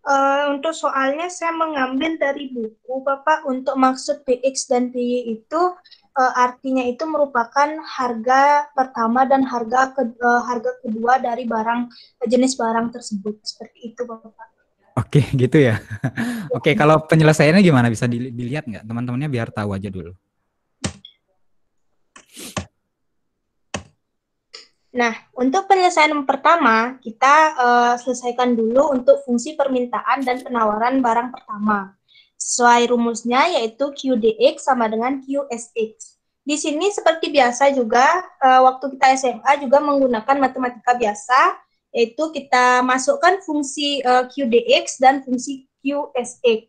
Uh, untuk soalnya saya mengambil dari buku Bapak untuk maksud px dan py itu uh, artinya itu merupakan harga pertama dan harga ke, uh, harga kedua dari barang jenis barang tersebut seperti itu Bapak. Oke, okay, (laughs) gitu ya. (laughs) Oke, okay, kalau penyelesaiannya gimana bisa dilihat nggak teman-temannya biar tahu aja dulu. Nah, untuk penyelesaian pertama, kita uh, selesaikan dulu untuk fungsi permintaan dan penawaran barang pertama. Sesuai rumusnya yaitu QDX sama dengan QSX. Di sini seperti biasa juga, uh, waktu kita SMA juga menggunakan matematika biasa, yaitu kita masukkan fungsi uh, eh, QDX dan fungsi QSX.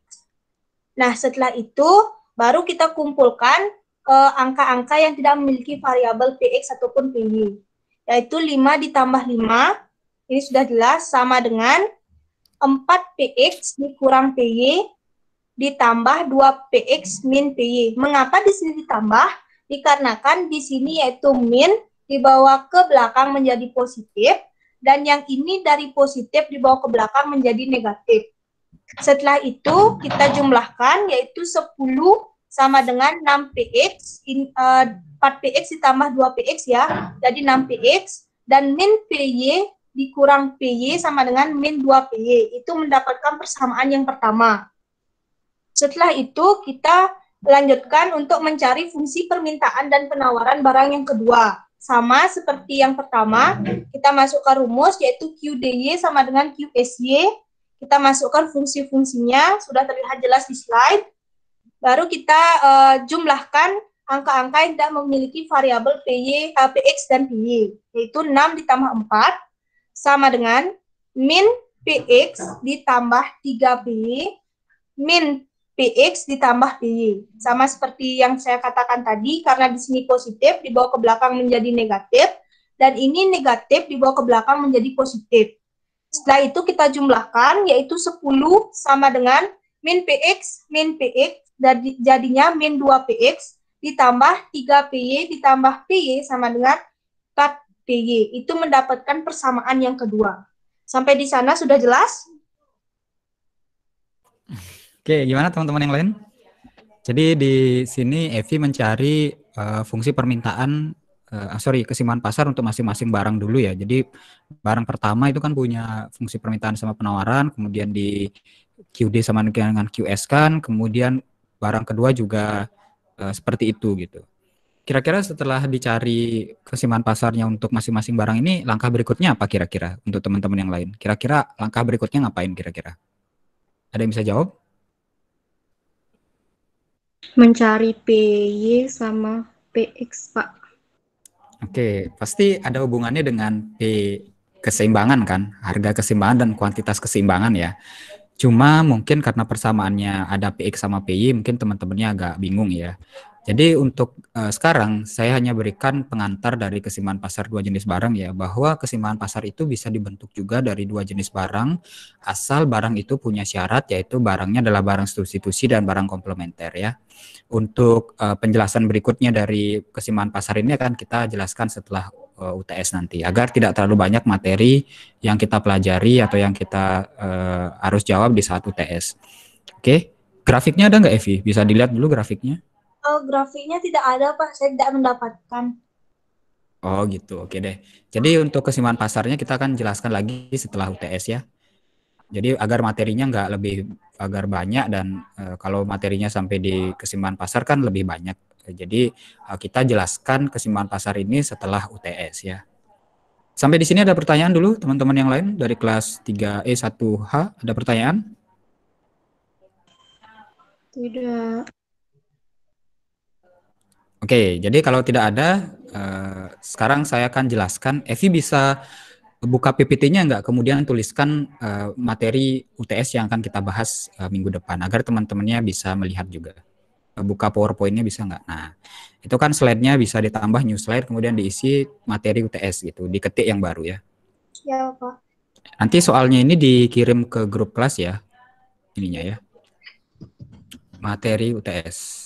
Nah, setelah itu baru kita kumpulkan angka-angka uh, yang tidak memiliki variabel PX ataupun PY yaitu 5 ditambah 5, ini sudah jelas, sama dengan 4px dikurang py ditambah 2px min py. Mengapa di sini ditambah? Dikarenakan di sini yaitu min dibawa ke belakang menjadi positif, dan yang ini dari positif dibawa ke belakang menjadi negatif. Setelah itu kita jumlahkan yaitu 10 sama dengan 6px, 4px eh, ditambah 2px ya, jadi 6px, dan min py dikurang PY sama dengan min 2PY. Itu mendapatkan persamaan yang pertama. Setelah itu kita lanjutkan untuk mencari fungsi permintaan dan penawaran barang yang kedua. Sama seperti yang pertama, kita masukkan rumus yaitu QDY sama dengan QSY. Kita masukkan fungsi-fungsinya, sudah terlihat jelas di slide baru kita uh, jumlahkan angka-angka yang tidak memiliki variabel PY, uh, eh, PX dan PY, yaitu 6 ditambah 4 sama dengan min PX ditambah 3PY, min PX ditambah PY. Sama seperti yang saya katakan tadi, karena di sini positif, dibawa ke belakang menjadi negatif, dan ini negatif dibawa ke belakang menjadi positif. Setelah itu kita jumlahkan, yaitu 10 sama dengan min PX, min PX, dari jadinya min 2px ditambah 3py ditambah py sama dengan 4py. Itu mendapatkan persamaan yang kedua. Sampai di sana sudah jelas? Oke, gimana teman-teman yang lain? Jadi di sini Evi mencari uh, fungsi permintaan uh, sorry kesimpulan pasar untuk masing-masing barang dulu ya. Jadi barang pertama itu kan punya fungsi permintaan sama penawaran, kemudian di QD sama dengan QS kan, kemudian barang kedua juga uh, seperti itu gitu. Kira-kira setelah dicari kesimpangan pasarnya untuk masing-masing barang ini, langkah berikutnya apa kira-kira untuk teman-teman yang lain? Kira-kira langkah berikutnya ngapain kira-kira? Ada yang bisa jawab? Mencari PY sama PX, Pak. Oke, pasti ada hubungannya dengan P keseimbangan kan, harga keseimbangan dan kuantitas keseimbangan ya. Cuma mungkin karena persamaannya ada PX sama PY, mungkin teman-temannya agak bingung ya. Jadi untuk uh, sekarang saya hanya berikan pengantar dari kesimpangan pasar dua jenis barang ya bahwa kesimpangan pasar itu bisa dibentuk juga dari dua jenis barang asal barang itu punya syarat yaitu barangnya adalah barang substitusi dan barang komplementer ya. Untuk uh, penjelasan berikutnya dari kesimpangan pasar ini akan kita jelaskan setelah uh, eh, UTS nanti agar tidak terlalu banyak materi yang kita pelajari atau yang kita uh, harus jawab di saat UTS. Oke, grafiknya ada nggak Evi? Bisa dilihat dulu grafiknya? grafiknya tidak ada pak saya tidak mendapatkan oh gitu oke deh jadi untuk kesimpulan pasarnya kita akan jelaskan lagi setelah UTS ya jadi agar materinya nggak lebih agar banyak dan e, kalau materinya sampai di kesimpulan pasar kan lebih banyak. Jadi e, kita jelaskan kesimpulan pasar ini setelah UTS ya. Sampai di sini ada pertanyaan dulu teman-teman yang lain dari kelas 3E1H ada pertanyaan? Tidak. Oke, jadi kalau tidak ada, eh, sekarang saya akan jelaskan. Evi bisa buka PPT-nya nggak? Kemudian tuliskan eh, materi UTS yang akan kita bahas eh, minggu depan, agar teman-temannya bisa melihat juga. Buka PowerPoint-nya bisa nggak? Nah, itu kan slide-nya bisa ditambah new slide, kemudian diisi materi UTS gitu, diketik yang baru ya. Ya, Pak. Nanti soalnya ini dikirim ke grup kelas ya, ininya ya. Materi UTS.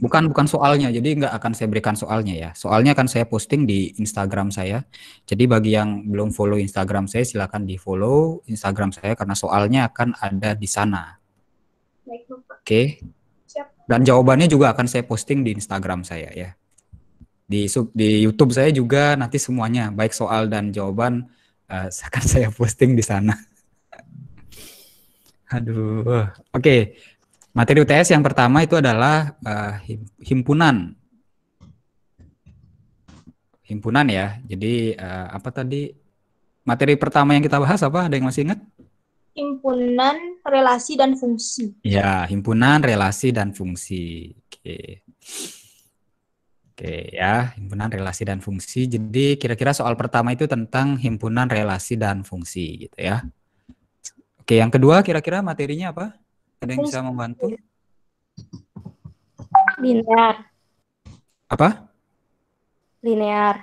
Bukan bukan soalnya, jadi nggak akan saya berikan soalnya ya. Soalnya akan saya posting di Instagram saya. Jadi bagi yang belum follow Instagram saya, silakan di follow Instagram saya karena soalnya akan ada di sana. Oke. Okay. Dan jawabannya juga akan saya posting di Instagram saya ya. Di sub, di YouTube saya juga nanti semuanya baik soal dan jawaban uh, (laughs) akan saya posting di sana. Aduh. Oke, okay. Materi UTS yang pertama itu adalah uh, himpunan. Himpunan ya. Jadi uh, apa tadi materi pertama yang kita bahas apa? Ada yang masih ingat? Himpunan, relasi dan fungsi. Ya, himpunan, relasi dan fungsi. Oke. Oke ya, himpunan relasi dan fungsi. Jadi kira-kira soal pertama itu tentang himpunan relasi dan fungsi gitu ya. Oke, yang kedua kira-kira materinya apa? Ada yang bisa membantu? Iya. Linear. Apa? Linear.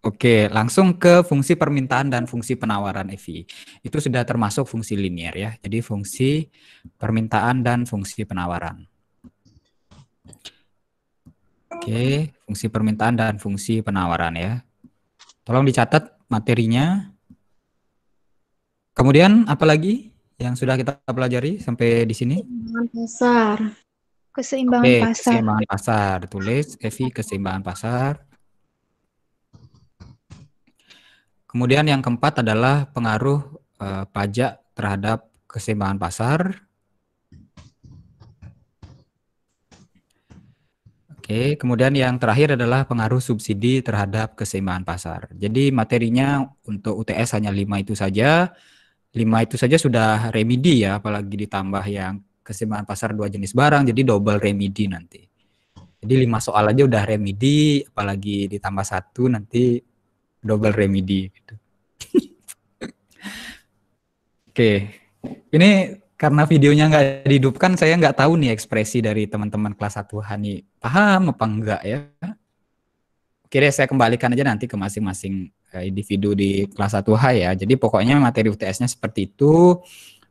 Oke, langsung ke fungsi permintaan dan fungsi penawaran Evi. Itu sudah termasuk fungsi linear ya. Jadi fungsi permintaan dan fungsi penawaran. Oke, fungsi permintaan dan fungsi penawaran ya. Tolong dicatat materinya. Kemudian apa lagi? yang sudah kita pelajari sampai di sini? Keseimbangan pasar. Keseimbangan okay, pasar. Keseimbangan pasar. Tulis Evi keseimbangan pasar. Kemudian yang keempat adalah pengaruh uh, pajak terhadap keseimbangan pasar. Oke, kemudian yang terakhir adalah pengaruh subsidi terhadap keseimbangan pasar. Jadi materinya untuk UTS hanya lima itu saja lima itu saja sudah remedi ya, apalagi ditambah yang kesimpangan pasar dua jenis barang, jadi double remedi nanti. Jadi lima soal aja udah remedi, apalagi ditambah satu nanti double remedi. Gitu. (laughs) Oke, ini karena videonya nggak dihidupkan, saya nggak tahu nih ekspresi dari teman-teman kelas satu Hani paham apa enggak ya. Oke deh, saya kembalikan aja nanti ke masing-masing individu di kelas 1H ya. Jadi pokoknya materi UTS-nya seperti itu.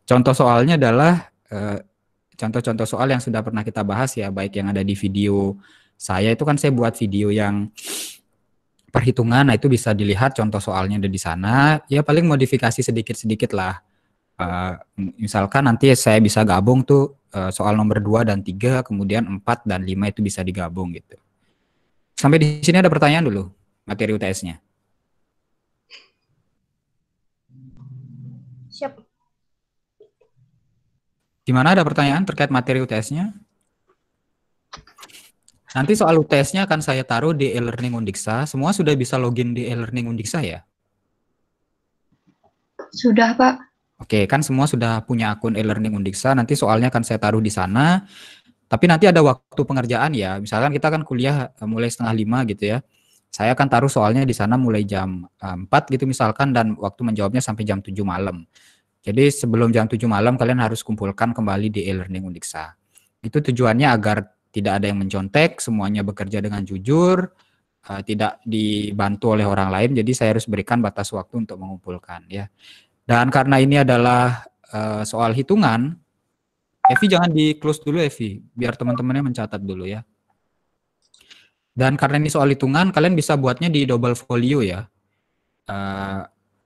Contoh soalnya adalah eh, contoh-contoh soal yang sudah pernah kita bahas ya, baik yang ada di video saya itu kan saya buat video yang perhitungan, nah itu bisa dilihat contoh soalnya ada di sana. Ya paling modifikasi sedikit-sedikit lah. Eh, misalkan nanti saya bisa gabung tuh eh, soal nomor 2 dan 3, kemudian 4 dan 5 itu bisa digabung gitu. Sampai di sini ada pertanyaan dulu materi UTS-nya. Gimana ada pertanyaan terkait materi UTS-nya? Nanti soal UTS-nya akan saya taruh di e-learning Undiksa. Semua sudah bisa login di e-learning Undiksa ya? Sudah, Pak. Oke, kan semua sudah punya akun e-learning Undiksa. Nanti soalnya akan saya taruh di sana. Tapi nanti ada waktu pengerjaan ya. Misalkan kita kan kuliah eh, mulai setengah lima gitu ya. Saya akan taruh soalnya di sana mulai jam 4 eh, gitu misalkan dan waktu menjawabnya sampai jam 7 malam. Jadi sebelum jam 7 malam kalian harus kumpulkan kembali di e-learning Undiksa. Itu tujuannya agar tidak ada yang mencontek, semuanya bekerja dengan jujur, eh, tidak dibantu oleh orang lain. Jadi saya harus berikan batas waktu untuk mengumpulkan ya. Dan karena ini adalah eh, soal hitungan, Evi jangan di close dulu Evi, biar teman-temannya mencatat dulu ya. Dan karena ini soal hitungan, kalian bisa buatnya di double folio ya. Eh,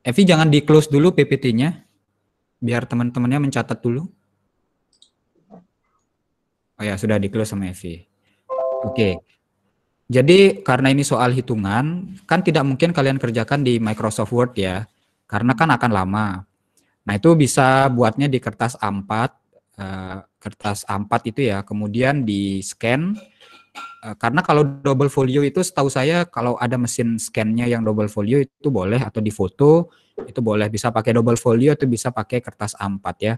Evi jangan di close dulu PPT-nya biar teman-temannya mencatat dulu. Oh ya, sudah di-close sama Evi. Oke. Okay. Jadi karena ini soal hitungan, kan tidak mungkin kalian kerjakan di Microsoft Word ya, karena kan akan lama. Nah itu bisa buatnya di kertas A4, eh, kertas A4 itu ya, kemudian di scan. Eh, karena kalau double folio itu setahu saya kalau ada mesin scannya yang double folio itu boleh atau di foto itu boleh bisa pakai double folio itu bisa pakai kertas A4 ya.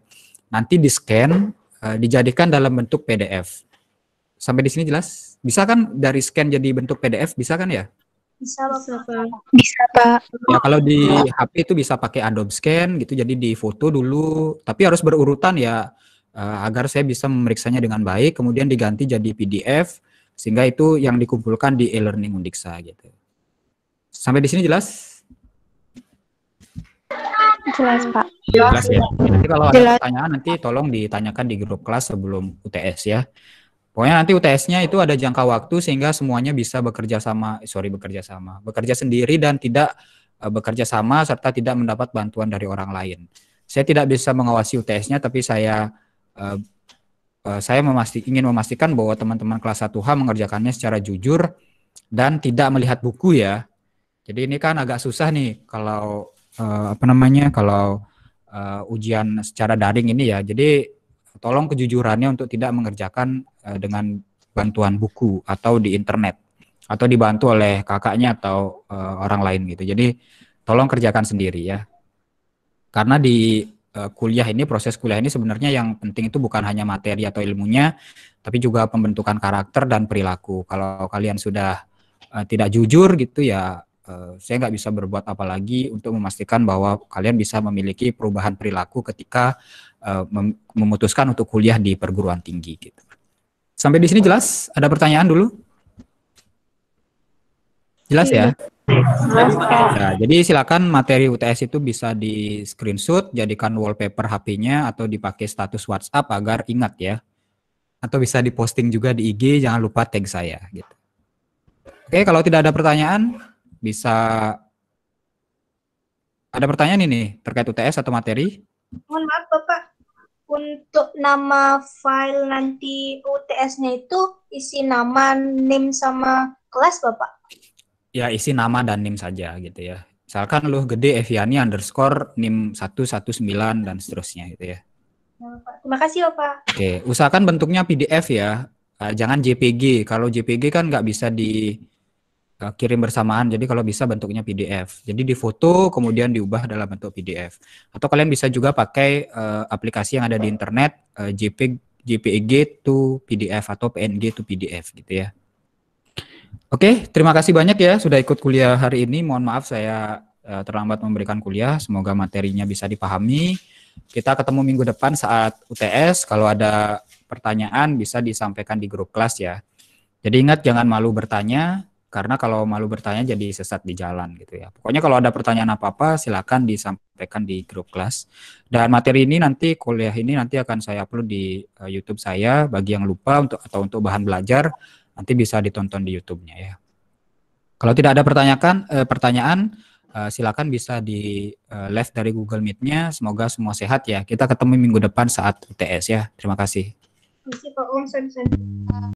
Nanti di scan eh, dijadikan dalam bentuk PDF. Sampai di sini jelas? Bisa kan dari scan jadi bentuk PDF bisa kan ya? Bisa Pak. Bisa Pak. Ya kalau di HP itu bisa pakai Adobe Scan gitu jadi di foto dulu tapi harus berurutan ya eh, agar saya bisa memeriksanya dengan baik kemudian diganti jadi PDF sehingga itu yang dikumpulkan di e-learning Undiksa gitu. Sampai di sini jelas? Jelas, Pak. Jelas ya. Nanti kalau ada pertanyaan nanti tolong ditanyakan di grup kelas sebelum UTS ya. Pokoknya nanti UTS-nya itu ada jangka waktu sehingga semuanya bisa bekerja sama, sorry bekerja sama, bekerja sendiri dan tidak eh, bekerja sama serta tidak mendapat bantuan dari orang lain. Saya tidak bisa mengawasi UTS-nya tapi saya eh, eh, saya memastik, ingin memastikan bahwa teman-teman kelas 1H mengerjakannya secara jujur dan tidak melihat buku ya. Jadi ini kan agak susah nih kalau uh, apa namanya kalau uh, ujian secara daring ini ya. Jadi tolong kejujurannya untuk tidak mengerjakan uh, dengan bantuan buku atau di internet atau dibantu oleh kakaknya atau uh, orang lain gitu. Jadi tolong kerjakan sendiri ya. Karena di uh, kuliah ini proses kuliah ini sebenarnya yang penting itu bukan hanya materi atau ilmunya, tapi juga pembentukan karakter dan perilaku. Kalau kalian sudah uh, tidak jujur gitu ya uh, saya nggak bisa berbuat apa lagi untuk memastikan bahwa kalian bisa memiliki perubahan perilaku ketika uh, mem memutuskan untuk kuliah di perguruan tinggi gitu. Sampai di sini jelas? Ada pertanyaan dulu? Jelas ya? Nah, jadi silakan materi UTS itu bisa di screenshot, jadikan wallpaper HP-nya atau dipakai status WhatsApp agar ingat ya. Atau bisa diposting juga di IG, jangan lupa tag saya gitu. Oke, kalau tidak ada pertanyaan, bisa ada pertanyaan ini terkait UTS atau materi? Mohon maaf Bapak, untuk nama file nanti UTS-nya itu isi nama, NIM sama kelas Bapak? Ya isi nama dan NIM saja gitu ya. Misalkan lu gede Eviani underscore NIM 119 dan seterusnya gitu ya. ya Terima kasih Bapak. Oke, usahakan bentuknya PDF ya. Eh, jangan JPG. Kalau JPG kan nggak bisa di kirim bersamaan. Jadi kalau bisa bentuknya PDF. Jadi di foto kemudian diubah dalam bentuk PDF. Atau kalian bisa juga pakai uh, aplikasi yang ada di internet uh, eh, JPEG JPEG to PDF atau PNG to PDF gitu ya. Oke, terima kasih banyak ya sudah ikut kuliah hari ini. Mohon maaf saya uh, terlambat memberikan kuliah. Semoga materinya bisa dipahami. Kita ketemu minggu depan saat UTS. Kalau ada pertanyaan bisa disampaikan di grup kelas ya. Jadi ingat jangan malu bertanya, karena kalau malu bertanya jadi sesat di jalan gitu ya. Pokoknya kalau ada pertanyaan apa-apa silakan disampaikan di grup kelas. Dan materi ini nanti kuliah ini nanti akan saya upload di uh, YouTube saya bagi yang lupa untuk atau untuk bahan belajar nanti bisa ditonton di YouTube-nya ya. Kalau tidak ada eh, pertanyaan eh, pertanyaan uh, silakan bisa di uh, live dari Google Meet-nya. Semoga semua sehat ya. Kita ketemu minggu depan saat UTS ya. Terima kasih. Terima kasih Pak Om